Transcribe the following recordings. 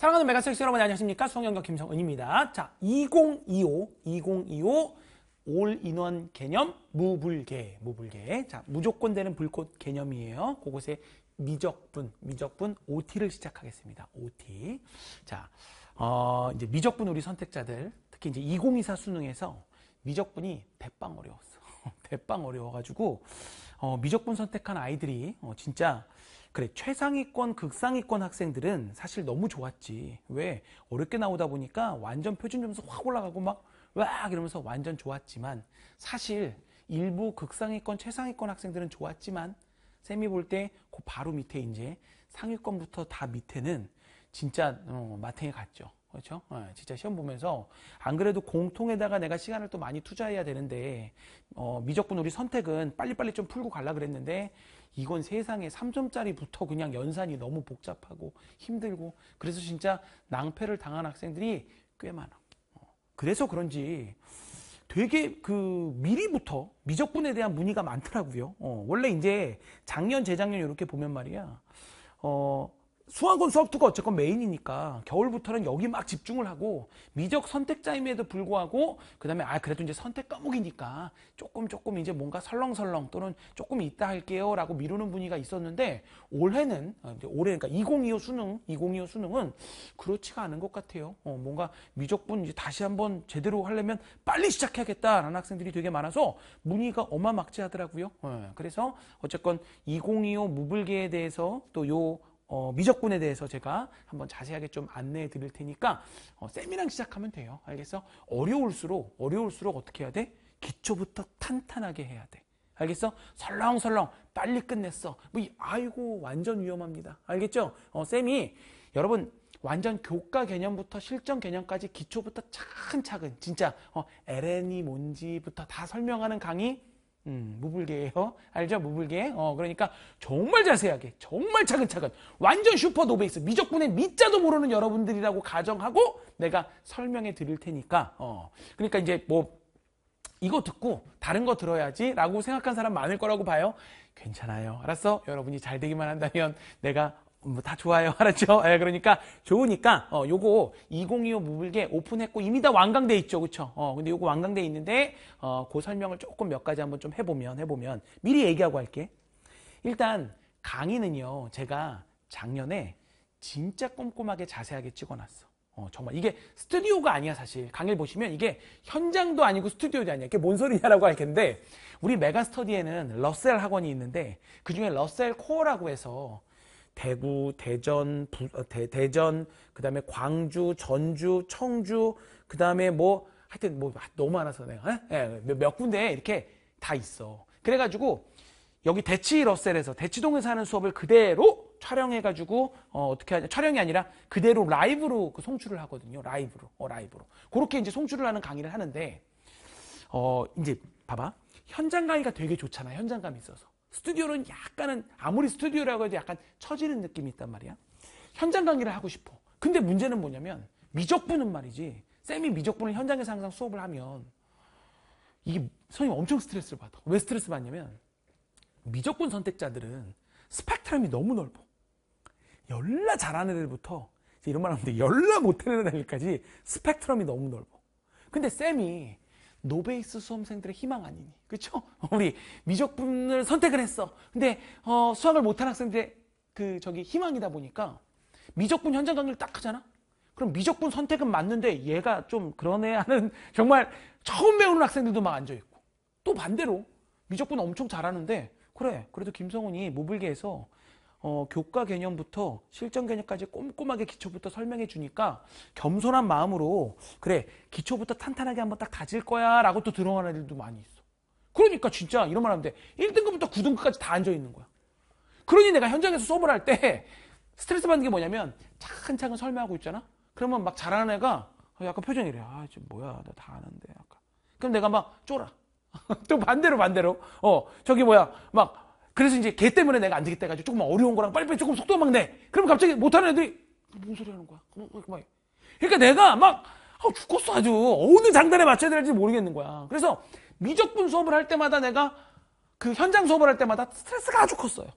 사랑하는 메가섹스 여러분 안녕하십니까? 수영연과 김성은입니다. 자, 2025, 2025 올인원 개념 무불개무불개 자, 무조건 되는 불꽃 개념이에요. 그곳에 미적분, 미적분 OT를 시작하겠습니다. OT. 자, 어, 이제 미적분 우리 선택자들, 특히 이제 2024 수능에서 미적분이 대빵 어려웠어. 대빵 어려워가지고, 어, 미적분 선택한 아이들이, 어, 진짜, 그래 최상위권 극상위권 학생들은 사실 너무 좋았지 왜 어렵게 나오다 보니까 완전 표준 점수 확 올라가고 막 와 이러면서 완전 좋았지만 사실 일부 극상위권 최상위권 학생들은 좋았지만 쌤이 볼때그 바로 밑에 이제 상위권부터 다 밑에는 진짜 어, 마탱이 갔죠 그렇죠? 예, 진짜 시험 보면서 안 그래도 공통에다가 내가 시간을 또 많이 투자해야 되는데 어, 미적분 우리 선택은 빨리빨리 좀 풀고 갈라 그랬는데 이건 세상에 3점짜리부터 그냥 연산이 너무 복잡하고 힘들고 그래서 진짜 낭패를 당한 학생들이 꽤 많아. 어, 그래서 그런지 되게 그 미리부터 미적분에 대한 문의가 많더라고요. 어, 원래 이제 작년 재작년 이렇게 보면 말이야. 어, 수학원 수업 투가 어쨌건 메인이니까 겨울부터는 여기 막 집중을 하고 미적 선택자임에도 불구하고 그다음에 아 그래도 이제 선택 과목이니까 조금 조금 이제 뭔가 설렁설렁 또는 조금 이따 할게요라고 미루는 분위기가 있었는데 올해는 어, 올해 그러니까 2025 수능 2025 수능은 그렇지가 않은 것 같아요. 어, 뭔가 미적분 이제 다시 한번 제대로 하려면 빨리 시작해야겠다라는 학생들이 되게 많아서 문의가 어마막지하더라고요. 어, 그래서 어쨌건 2025 무불계에 대해서 또요 어, 미적분에 대해서 제가 한번 자세하게 좀 안내해 드릴 테니까 어, 쌤이랑 시작하면 돼요. 알겠어? 어려울수록 어려울수록 어떻게 해야 돼? 기초부터 탄탄하게 해야 돼. 알겠어? 설렁설렁 빨리 끝냈어. 뭐 이, 아이고 완전 위험합니다. 알겠죠? 어, 쌤이 여러분 완전 교과 개념부터 실전 개념까지 기초부터 차근차근 진짜 어, LN이 뭔지부터 다 설명하는 강의 음, 무불개예요. 알죠? 무불개. 어, 그러니까 정말 자세하게, 정말 차근차근, 완전 슈퍼 노베이스, 미적분의 미자도 모르는 여러분들이라고 가정하고 내가 설명해 드릴 테니까. 어, 그러니까 이제 뭐 이거 듣고 다른 거 들어야지라고 생각한 사람 많을 거라고 봐요. 괜찮아요. 알았어? 여러분이 잘 되기만 한다면 내가 뭐다 좋아요. 알았죠? 예, 그러니까 좋으니까 어, 요거 2025무불게 오픈했고 이미 다 완강돼 있죠. 그렇죠? 어, 근데 요거 완강돼 있는데 어, 그 설명을 조금 몇 가지 한번 좀 해보면 해보면 미리 얘기하고 할게. 일단 강의는요. 제가 작년에 진짜 꼼꼼하게 자세하게 찍어놨어. 어, 정말 이게 스튜디오가 아니야 사실 강의를 보시면 이게 현장도 아니고 스튜디오도 아니야 이게 뭔 소리냐라고 할 텐데 우리 메가 스터디에는 러셀 학원이 있는데 그중에 러셀 코어라고 해서 대구, 대전, 부, 어, 대, 대전, 그 다음에 광주, 전주, 청주, 그 다음에 뭐, 하여튼 뭐 너무 많아서 내가, 예? 예, 몇 군데 이렇게 다 있어. 그래가지고 여기 대치 러셀에서 대치동에서 하는 수업을 그대로 촬영해가지고 어, 떻게 하냐 촬영이 아니라 그대로 라이브로 그 송출을 하거든요 라이브로 어 라이브로 그렇게 이제 송출을 하는 강의를 하는데 어 이제 봐봐 현장 강의가 되게 좋잖아 현장감이 있어서 스튜디오는 약간은 아무리 스튜디오라고 해도 약간 처지는 느낌이 있단 말이야. 현장 강의를 하고 싶어. 근데 문제는 뭐냐면 미적분은 말이지. 쌤이 미적분을 현장에서 항상 수업을 하면 이게 선생님 엄청 스트레스를 받아. 왜 스트레스 받냐면 미적분 선택자들은 스펙트럼이 너무 넓어. 열라 잘하는 애들부터 이런 말하는데 열라 못하는 애들까지 스펙트럼이 너무 넓어. 근데 쌤이 노베이스 수험생들의 희망 아니니. 그쵸 우리 미적분을 선택을 했어. 근데 어, 수학을 못한 학생들의 그 저기 희망이다 보니까 미적분 현장 강의를 딱 하잖아. 그럼 미적분 선택은 맞는데 얘가 좀 그러네 하는 정말 처음 배우는 학생들도 막 앉아 있고 또 반대로 미적분 엄청 잘하는데 그래 그래도 김성훈이 모블게해서 어, 교과 개념부터 실전 개념까지 꼼꼼하게 기초부터 설명해 주니까 겸손한 마음으로 그래 기초부터 탄탄하게 한번 딱 다질 거야 라고 또 들어가는 애들도 많이 있어 그러니까 진짜 이런 말 하면 돼 1등급부터 9등급까지 다 앉아 있는 거야 그러니 내가 현장에서 수업을 할 때 스트레스 받는 게 뭐냐면 차근차근 설명하고 있잖아 그러면 막 잘하는 애가 약간 표정이 이래 아 지금 뭐야 나 다 아는데 약간 그럼 내가 막 쫄아 또 반대로 반대로 어 저기 뭐야 막 그래서 이제 걔 때문에 내가 안 되겠다 해가지고 조금 어려운 거랑 빨리빨리 조금 속도 막 내. 그럼 갑자기 못하는 애들이 무슨 소리 하는 거야? 어, 어, 그러니까 내가 막 아, 죽겠어 아주. 어느 장단에 맞춰야 될지 모르겠는 거야. 그래서 미적분 수업을 할 때마다 내가 그 현장 수업을 할 때마다 스트레스가 아주 컸어요.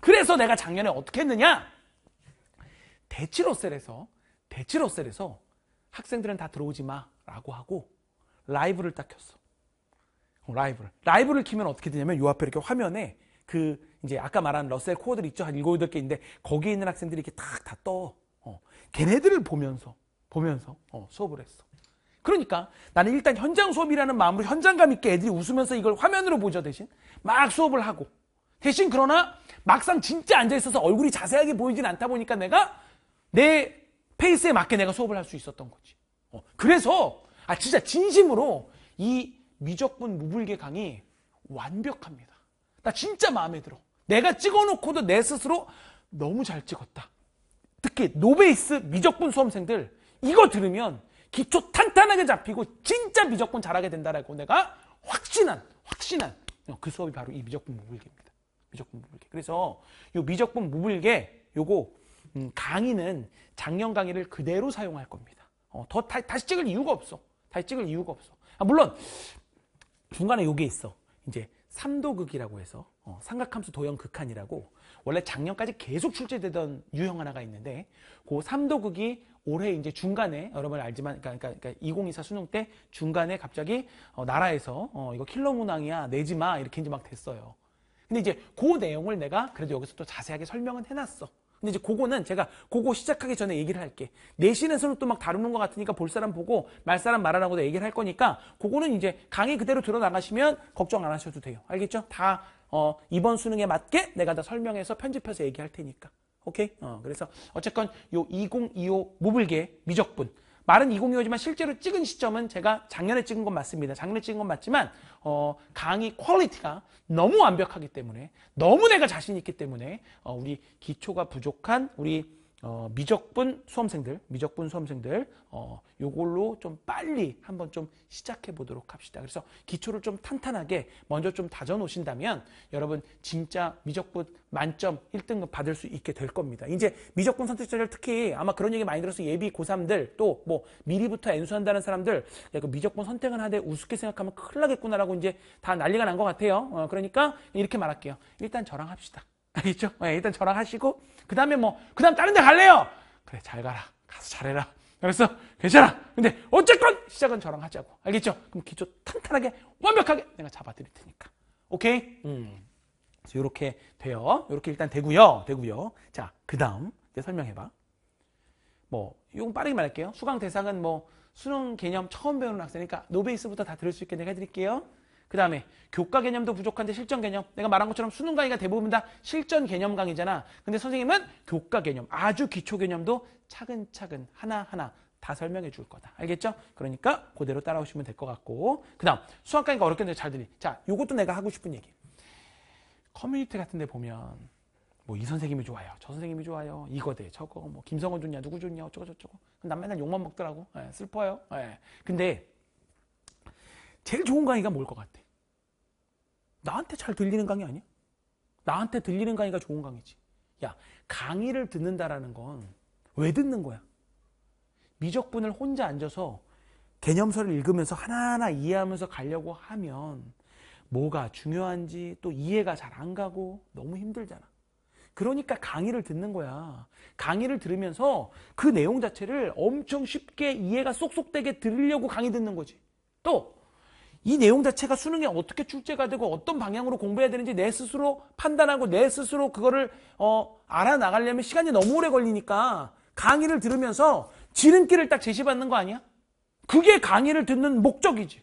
그래서 내가 작년에 어떻게 했느냐? 대치로셀에서 대치로셀에서 학생들은 다 들어오지 마라고 하고 라이브를 딱 켰어. 어, 라이브를 라이브를 키면 어떻게 되냐면 요 앞에 이렇게 화면에 그 이제 아까 말한 러셀 코어들 있죠 한 일곱 여덟 개 있는데 거기에 있는 학생들이 이렇게 탁다 떠. 어. 걔네들을 보면서 보면서 어, 수업을 했어. 그러니까 나는 일단 현장 수업이라는 마음으로 현장감 있게 애들이 웃으면서 이걸 화면으로 보죠 대신 막 수업을 하고 대신 그러나 막상 진짜 앉아 있어서 얼굴이 자세하게 보이진 않다 보니까 내가 내 페이스에 맞게 내가 수업을 할 수 있었던 거지. 어. 그래서 아 진짜 진심으로 이 미적분 무불개 강의 완벽합니다. 나 진짜 마음에 들어. 내가 찍어놓고도 내 스스로 너무 잘 찍었다. 특히 노베이스 미적분 수험생들 이거 들으면 기초 탄탄하게 잡히고 진짜 미적분 잘하게 된다라고 내가 확신한 확신한 어, 그 수업이 바로 이 미적분 무불개입니다. 미적분 무불개. 그래서 이 미적분 무불개 요거 음, 강의는 작년 강의를 그대로 사용할 겁니다. 어, 더 다, 다시 찍을 이유가 없어. 다시 찍을 이유가 없어. 아, 물론 중간에 요게 있어. 이제 삼도극이라고 해서 어, 삼각함수 도형 극한이라고 원래 작년까지 계속 출제되던 유형 하나가 있는데 그 삼도극이 올해 이제 중간에 여러분 알지만 그러니까, 그러니까, 2024 그러니까 수능 때 중간에 갑자기 어, 나라에서 어, 이거 킬러 문항이야 내지 마 이렇게 이제 막 됐어요. 근데 이제 그 내용을 내가 그래도 여기서 또 자세하게 설명은 해놨어. 근데 이제 그거는 제가 그거 시작하기 전에 얘기를 할게. 내신에서는 또 막 다루는 것 같으니까 볼 사람 보고 말 사람 말하라고도 얘기를 할 거니까 그거는 이제 강의 그대로 들어나가시면 걱정 안 하셔도 돼요. 알겠죠? 다 어, 이번 수능에 맞게 내가 다 설명해서 편집해서 얘기할 테니까. 오케이? 어, 그래서 어쨌건 요 2025 모불계 미적분 말은 2025지만 실제로 찍은 시점은 제가 작년에 찍은 건 맞습니다. 작년에 찍은 건 맞지만 어, 강의 퀄리티가 너무 완벽하기 때문에 너무 내가 자신 있기 때문에 어, 우리 기초가 부족한 우리 어, 미적분 수험생들, 미적분 수험생들 어, 요걸로 좀 빨리 한번 좀 시작해 보도록 합시다. 그래서 기초를 좀 탄탄하게 먼저 좀 다져 놓으신다면 여러분 진짜 미적분 만점 1등급 받을 수 있게 될 겁니다. 이제 미적분 선택자를 특히 아마 그런 얘기 많이 들어서 예비 고3들 또 뭐 미리부터 엔수한다는 사람들 예, 그 미적분 선택을 하되 우습게 생각하면 큰일 나겠구나라고 이제 다 난리가 난 것 같아요. 어, 그러니까 이렇게 말할게요. 일단 저랑 합시다. 알겠죠? 예, 일단 저랑 하시고 그 다음에 뭐그 다음 다른 데 갈래요? 그래 잘 가라 가서 잘해라 그래서 괜찮아 근데 어쨌건 시작은 저랑 하자고 알겠죠? 그럼 기초 탄탄하게 완벽하게 내가 잡아드릴 테니까 오케이? 음. 그래서 이렇게 돼요 이렇게 일단 되고요 되고요 자그 다음 이제 설명해봐 뭐 이건 빠르게 말할게요 수강 대상은 뭐 수능 개념 처음 배우는 학생이니까 노베이스부터 다 들을 수 있게 내가 해드릴게요 그 다음에 교과 개념도 부족한데 실전 개념. 내가 말한 것처럼 수능 강의가 대부분 다 실전 개념 강의잖아. 근데 선생님은 교과 개념, 아주 기초 개념도 차근차근 하나하나 다 설명해 줄 거다. 알겠죠? 그러니까 그대로 따라오시면 될 것 같고 그 다음 수학 강의가 어렵겠는데 잘 들리. 자, 요것도 내가 하고 싶은 얘기. 커뮤니티 같은 데 보면 뭐 이 선생님이 좋아요. 저 선생님이 좋아요. 이거 대 저거 뭐 김성원 좋냐 누구 좋냐 어쩌고 저쩌고. 난 맨날 욕만 먹더라고. 예, 슬퍼요. 예. 근데 제일 좋은 강의가 뭘 것 같아? 나한테 잘 들리는 강의 아니야? 나한테 들리는 강의가 좋은 강의지. 야, 강의를 듣는다라는 건 왜 듣는 거야? 미적분을 혼자 앉아서 개념서를 읽으면서 하나하나 이해하면서 가려고 하면 뭐가 중요한지 또 이해가 잘 안 가고 너무 힘들잖아. 그러니까 강의를 듣는 거야. 강의를 들으면서 그 내용 자체를 엄청 쉽게 이해가 쏙쏙되게 들으려고 강의 듣는 거지. 또이 내용 자체가 수능에 어떻게 출제가 되고 어떤 방향으로 공부해야 되는지 내 스스로 판단하고 내 스스로 그거를 어, 알아나가려면 시간이 너무 오래 걸리니까 강의를 들으면서 지름길을 딱 제시받는 거 아니야? 그게 강의를 듣는 목적이지.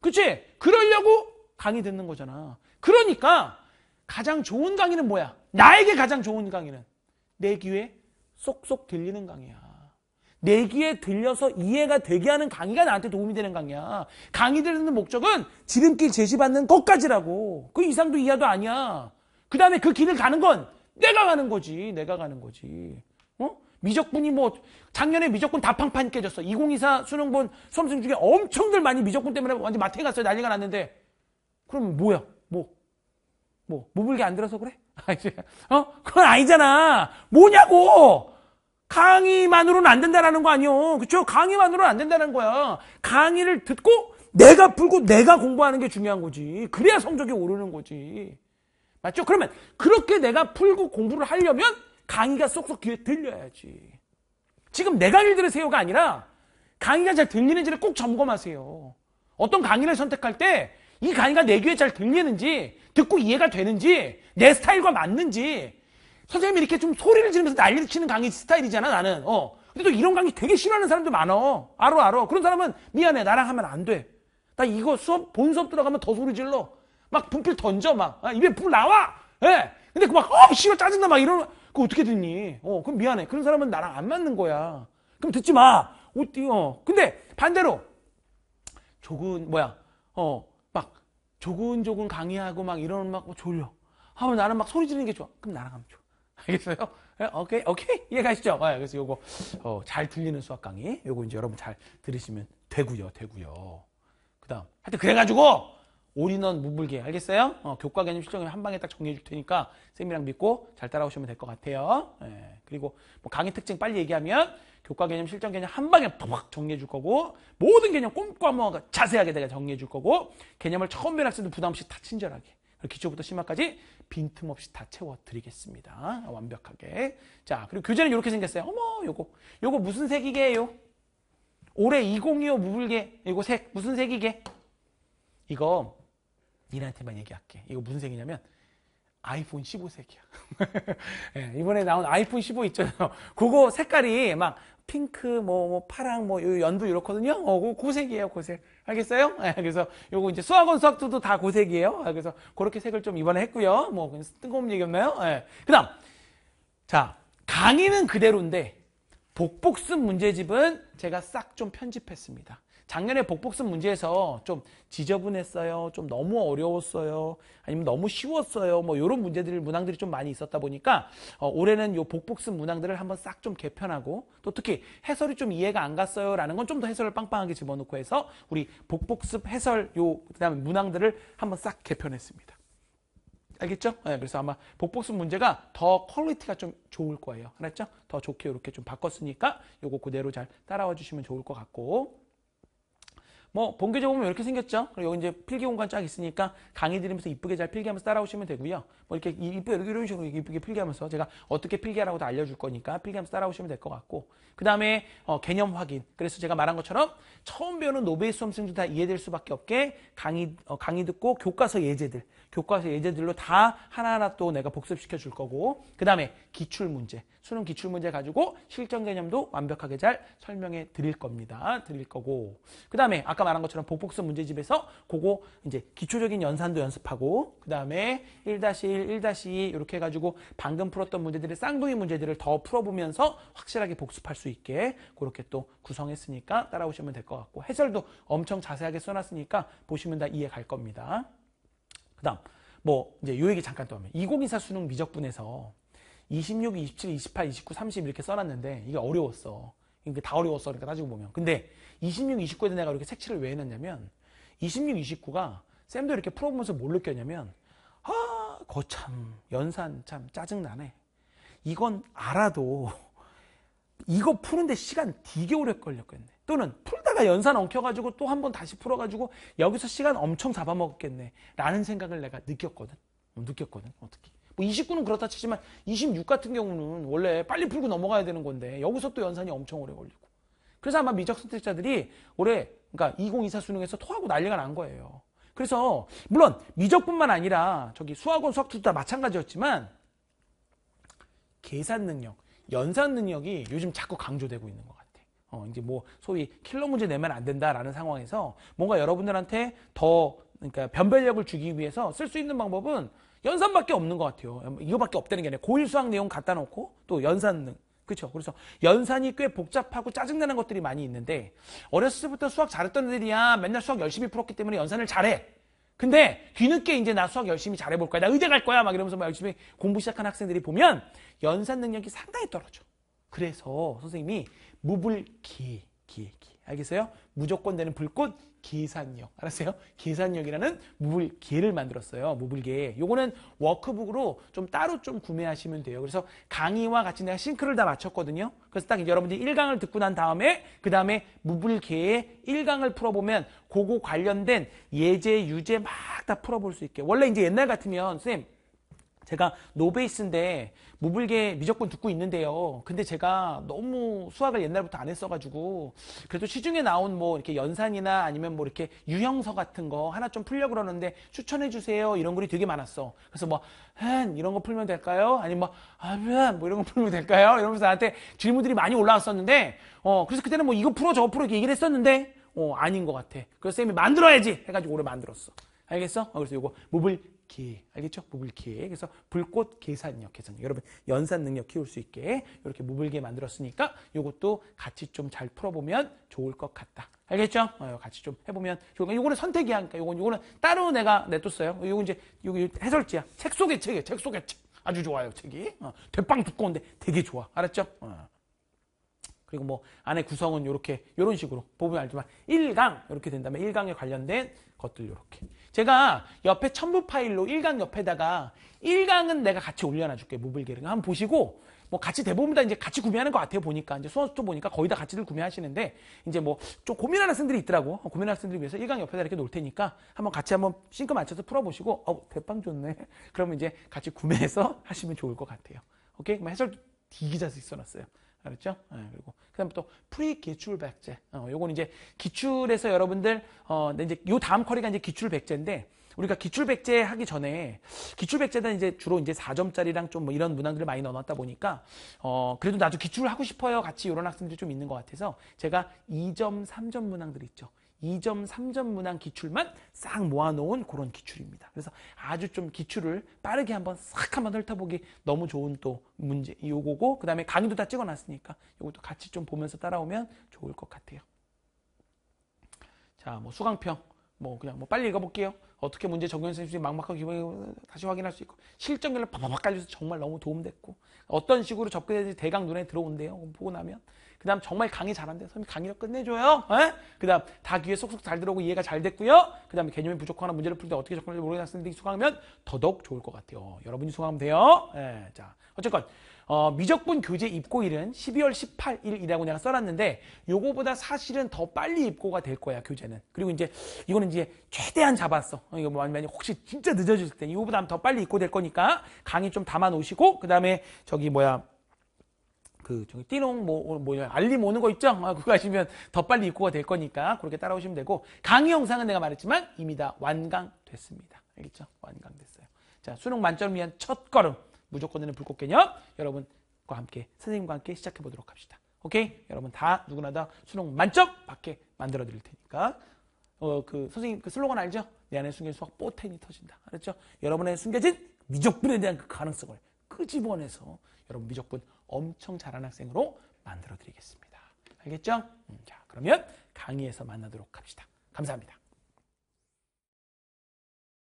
그치? 그러려고 강의 듣는 거잖아. 그러니까 가장 좋은 강의는 뭐야? 나에게 가장 좋은 강의는 내 귀에 쏙쏙 들리는 강의야. 내기에 들려서 이해가 되게 하는 강의가 나한테 도움이 되는 강의야. 강의 들는 목적은 지름길 제시받는 것까지라고. 그 이상도 이하도 아니야. 그 다음에 그 길을 가는 건 내가 가는 거지. 내가 가는 거지. 어? 미적분이 뭐 작년에 미적분 다 팡팡 깨졌어. 2024 수능 본 수험생 중에 엄청들 많이 미적분 때문에 완전 마트에 갔어요. 난리가 났는데. 그럼 뭐야? 뭐? 뭐? 모물게 안 들어서 그래? 아, 어? 그건 아니잖아. 뭐냐고! 강의만으로는 안 된다라는 거 아니요. 그렇죠? 강의만으로는 안 된다는 거야. 강의를 듣고 내가 풀고 내가 공부하는 게 중요한 거지. 그래야 성적이 오르는 거지. 맞죠? 그러면 그렇게 내가 풀고 공부를 하려면 강의가 쏙쏙 귀에 들려야지. 지금 내가일 들으세요가 아니라 강의가 잘 들리는지를 꼭 점검하세요. 어떤 강의를 선택할 때 이 강의가 내 귀에 잘 들리는지, 듣고 이해가 되는지, 내 스타일과 맞는지, 선생님이 이렇게 좀 소리를 지르면서 난리를 치는 강의 스타일이잖아, 나는. 어. 근데 또 이런 강의 되게 싫어하는 사람도 많어. 알어, 알어. 그런 사람은 미안해. 나랑 하면 안 돼. 나 이거 수업, 본 수업 들어가면 더 소리 질러. 막 분필 던져, 막. 아, 입에 불 나와! 예. 네. 근데 그 막, 어, 씨발 짜증나, 막이런 그거 어떻게 듣니? 어, 그럼 미안해. 그런 사람은 나랑 안 맞는 거야. 그럼 듣지 마. 어, 어. 근데 반대로. 조근, 뭐야. 어, 막, 조근조근 강의하고 막 이러면 막 졸려. 하면 나는 막 소리 지르는 게 좋아. 그럼 나랑 하면 좋아. 알겠어요? 예, 오케이, 오케이. 이해가시죠? 아, 그래서 요거, 어, 잘 들리는 수학 강의. 요거 이제 여러분 잘 들으시면 되고요, 되고요. 그 다음. 하여튼 그래가지고, 올인원 무불계. 알겠어요? 어, 교과 개념 실정을 한 방에 딱 정리해 줄 테니까, 쌤이랑 믿고 잘 따라오시면 될 것 같아요. 예. 그리고 뭐 강의 특징 빨리 얘기하면, 교과 개념, 실전 개념 한 방에 팍 정리해 줄 거고 모든 개념 꼼꼼하게 자세하게 내가 정리해 줄 거고 개념을 처음 배운 학생도 부담 없이 다 친절하게 기초부터 심화까지 빈틈없이 다 채워드리겠습니다. 완벽하게. 자, 그리고 교재는 이렇게 생겼어요. 어머, 요거. 요거 무슨 색이게요? 올해 2025 무불개. 이거 색. 무슨 색이게? 이거 니한테만 얘기할게. 이거 무슨 색이냐면 아이폰 15 색이야. 예, 이번에 나온 아이폰 15 있잖아요. 그거 색깔이 막 핑크, 뭐, 뭐 파랑, 뭐, 연두 이렇거든요. 어, 고 고색이에요, 고색. 알겠어요? 네, 그래서 요거 이제 수학원 수학투도 다 고색이에요. 아, 그래서 그렇게 색을 좀 이번에 했고요. 뭐, 그냥 뜬금없는 얘기였나요? 네. 그 다음. 자, 강의는 그대로인데, 복복습 문제집은 제가 싹 좀 편집했습니다. 작년에 복복습 문제에서 좀 지저분했어요. 좀 너무 어려웠어요. 아니면 너무 쉬웠어요. 뭐 이런 문제들 문항들이 좀 많이 있었다 보니까 어, 올해는 요 복복습 문항들을 한번 싹 좀 개편하고 또 특히 해설이 좀 이해가 안 갔어요라는 건 좀 더 해설을 빵빵하게 집어넣고 해서 우리 복복습 해설 요 그다음에 문항들을 한번 싹 개편했습니다. 알겠죠? 네, 그래서 아마 복복습 문제가 더 퀄리티가 좀 좋을 거예요. 알았죠? 더 좋게 이렇게 좀 바꿨으니까 요거 그대로 잘 따라와 주시면 좋을 것 같고 뭐 본교적으로 보면 이렇게 생겼죠. 그리고 여기 이제 필기 공간 쫙 있으니까 강의 들으면서 이쁘게 잘 필기하면서 따라오시면 되고요. 뭐 이렇게 이쁘게 이런 식으로 이쁘게 필기하면서 제가 어떻게 필기하라고 다 알려줄 거니까 필기하면서 따라오시면 될 것 같고 그 다음에 어, 개념 확인. 그래서 제가 말한 것처럼 처음 배우는 노베이 수험생도 다 이해될 수밖에 없게 강의 어, 강의 듣고 교과서 예제들, 교과서 예제들로 다 하나하나 또 내가 복습시켜 줄 거고 그 다음에 기출 문제, 수능 기출 문제 가지고 실전 개념도 완벽하게 잘 설명해 드릴 겁니다. 드릴 거고 그 다음에 아까 말한 것처럼 복복선 문제집에서 그거 이제 기초적인 연산도 연습하고 그 다음에 1-1, 1-2 이렇게 해가지고 방금 풀었던 문제들의 쌍둥이 문제들을 더 풀어보면서 확실하게 복습할 수 있게 그렇게 또 구성했으니까 따라오시면 될 것 같고 해설도 엄청 자세하게 써놨으니까 보시면 다 이해 갈 겁니다. 그 다음 뭐 이제 요 얘기 잠깐 또 하면 2024 수능 미적분에서 26, 27, 28, 29, 30 이렇게 써놨는데 이게 어려웠어. 이게 다 어려웠어. 그러니까 따지고 보면. 근데 26, 29에 내가 이렇게 색칠을 왜 해놨냐면 26, 29가 쌤도 이렇게 풀어보면서 뭘 느꼈냐면 아, 거참 연산 참 짜증나네. 이건 알아도 이거 푸는데 시간 되게 오래 걸렸겠네. 또는 풀다가 연산 엉켜가지고 또 한 번 다시 풀어가지고 여기서 시간 엄청 잡아먹었겠네. 라는 생각을 내가 느꼈거든. 뭐 느꼈거든. 어떻게. 뭐 29는 그렇다 치지만 26 같은 경우는 원래 빨리 풀고 넘어가야 되는 건데 여기서 또 연산이 엄청 오래 걸리고 그래서 아마 미적 선택자들이 올해 그러니까 2024 수능에서 토하고 난리가 난 거예요. 그래서 물론 미적뿐만 아니라 저기 수학원 수학 투다 마찬가지였지만 계산 능력, 연산 능력이 요즘 자꾸 강조되고 있는 것 같아요. 어, 이제 뭐 소위 킬러 문제 내면 안 된다라는 상황에서 뭔가 여러분들한테 더 그러니까 변별력을 주기 위해서 쓸 수 있는 방법은 연산밖에 없는 것 같아요. 이거밖에 없다는 게 아니라 고1 수학 내용 갖다 놓고 또 연산능. 그렇죠. 그래서 연산이 꽤 복잡하고 짜증나는 것들이 많이 있는데 어렸을 때부터 수학 잘했던 애들이야. 맨날 수학 열심히 풀었기 때문에 연산을 잘해. 근데 뒤늦게 이제 나 수학 열심히 잘해볼 거야. 나 의대 갈 거야. 막 이러면서 막 열심히 공부 시작한 학생들이 보면 연산 능력이 상당히 떨어져. 그래서 선생님이 무불기, 기, 기. 알겠어요? 무조건 되는 불꽃 계산력. 알았어요? 계산력이라는 무불계를 만들었어요. 무불계. 요거는 워크북으로 좀 따로 좀 구매하시면 돼요. 그래서 강의와 같이 내가 싱크를 다맞췄거든요 그래서 딱 여러분들이 1강을 듣고 난 다음에 그 다음에 무불계의 1강을 풀어보면 그거 관련된 예제, 유제 막 다 풀어볼 수 있게. 원래 이제 옛날 같으면 선생님 제가 노베이스인데 무불계 미적분 듣고 있는데요. 근데 제가 너무 수학을 옛날부터 안 했어가지고 그래도 시중에 나온 뭐 이렇게 연산이나 아니면 뭐 이렇게 유형서 같은 거 하나 좀 풀려 그러는데 추천해 주세요 이런 글이 되게 많았어. 그래서 뭐한 이런 거 풀면 될까요? 아니면 뭐 아면 뭐 이런 거 풀면 될까요? 이러면서 나한테 질문들이 많이 올라왔었는데 어 그래서 그때는 뭐 이거 풀어 저거 풀어 이렇게 얘기를 했었는데 어 아닌 것 같아. 그래서 쌤이 만들어야지 해가지고 오래 만들었어. 알겠어? 어, 그래서 이거 무불 기 알겠죠? 무불기 그래서 불꽃 계산력 계산력 여러분 연산 능력 키울 수 있게 이렇게 무불기 만들었으니까 이것도 같이 좀 잘 풀어보면 좋을 것 같다 알겠죠? 어, 같이 좀 해보면 요거는 선택이야 니까 요건 요거는 따로 내가 내뒀어요 요거 이제 요거 해설지야 책 속의 책이에요 책 속의 책 아주 좋아요 책이 어, 대빵 두꺼운데 되게 좋아 알았죠? 어. 그리고 뭐 안에 구성은 요렇게요런 식으로 보면 알지만 1강 이렇게 된다면 1강에 관련된 것들 요렇게 제가 옆에 첨부 파일로 1강 옆에다가 1강은 내가 같이 올려놔 줄게요 모빌게링 한번 보시고 뭐 같이 대부분 다 이제 같이 구매하는 것 같아요 보니까 이제 수원수도 보니까 거의 다 같이들 구매하시는데 이제 뭐 좀 고민하는 학생들이 있더라고 어, 고민하는 학생들을 위해서 1강 옆에다 이렇게 놓을 테니까 한번 같이 한번 싱크 맞춰서 풀어보시고 어 대빵 좋네 그러면 이제 같이 구매해서 하시면 좋을 것 같아요 오케이 그럼 해설 디기자있어놨어요 알았죠? 네, 그리고 그다음에 또 프리 기출 백제. 어, 요건 이제 기출에서 여러분들 어 이제 요 다음 커리가 이제 기출 백제인데 우리가 기출 백제 하기 전에 기출 백제는 이제 주로 이제 4점짜리랑 좀 뭐 이런 문항들을 많이 넣어놨다 보니까 어 그래도 나도 기출을 하고 싶어요 같이 이런 학생들이 좀 있는 것 같아서 제가 2점, 3점 문항들이 있죠. 2점, 3점 문항 기출만 싹 모아놓은 그런 기출입니다. 그래서 아주 좀 기출을 빠르게 한번 싹 한번 훑어보기 너무 좋은 또 문제 요거고 그 다음에 강의도 다 찍어놨으니까 요것도 같이 좀 보면서 따라오면 좋을 것 같아요. 자, 뭐 수강평 뭐 그냥 뭐 빨리 읽어볼게요. 어떻게 문제 적용 했는지 막막한 기분이 다시 확인할 수 있고 실전결을 팍팍팍 깔려서 정말 너무 도움됐고 어떤 식으로 접근해야 될지 대강 눈에 들어온대요. 보고 나면 그 다음 정말 강의 잘한대요. 선생님 강의를 끝내줘요. 예? 그 다음 다 귀에 쏙쏙 잘 들어오고 이해가 잘 됐고요. 그 다음에 개념이 부족하거나 문제를 풀 때 어떻게 접근할지 모르겠는데 수강하면 더더욱 좋을 것 같아요. 어, 여러분이 수강하면 돼요. 에, 예, 자 어쨌건 어, 미적분 교재 입고일은 12월 18일이라고 내가 써놨는데 요거보다 사실은 더 빨리 입고가 될 거야 교재는 그리고 이제 이거는 이제 최대한 잡았어 어, 이거 뭐 아니면 혹시 진짜 늦어질 때 이거보다 더 빨리 입고될 거니까 강의 좀 담아 놓으시고 그 다음에 저기 뭐야 그 저기 띠롱 뭐 어, 뭐냐 알림 오는 거 있죠? 아, 그거 하시면 더 빨리 입고가 될 거니까 그렇게 따라오시면 되고 강의 영상은 내가 말했지만 이미 다 완강됐습니다. 알겠죠? 완강됐어요. 자 수능 만점 을 위한 첫 걸음. 무조건되는 불꽃 개념 여러분과 함께 선생님과 함께 시작해 보도록 합시다. 오케이? 여러분 다 누구나 다 수능 만점 받게 만들어 드릴 테니까 어 그 선생님 그 슬로건 알죠? 내 안에 숨겨진 수학 뽀텐이 터진다. 알았죠? 여러분의 숨겨진 미적분에 대한 그 가능성을 끄집어내서 그 여러분 미적분 엄청 잘하는 학생으로 만들어 드리겠습니다. 알겠죠? 음, 자, 그러면 강의에서 만나도록 합시다. 감사합니다.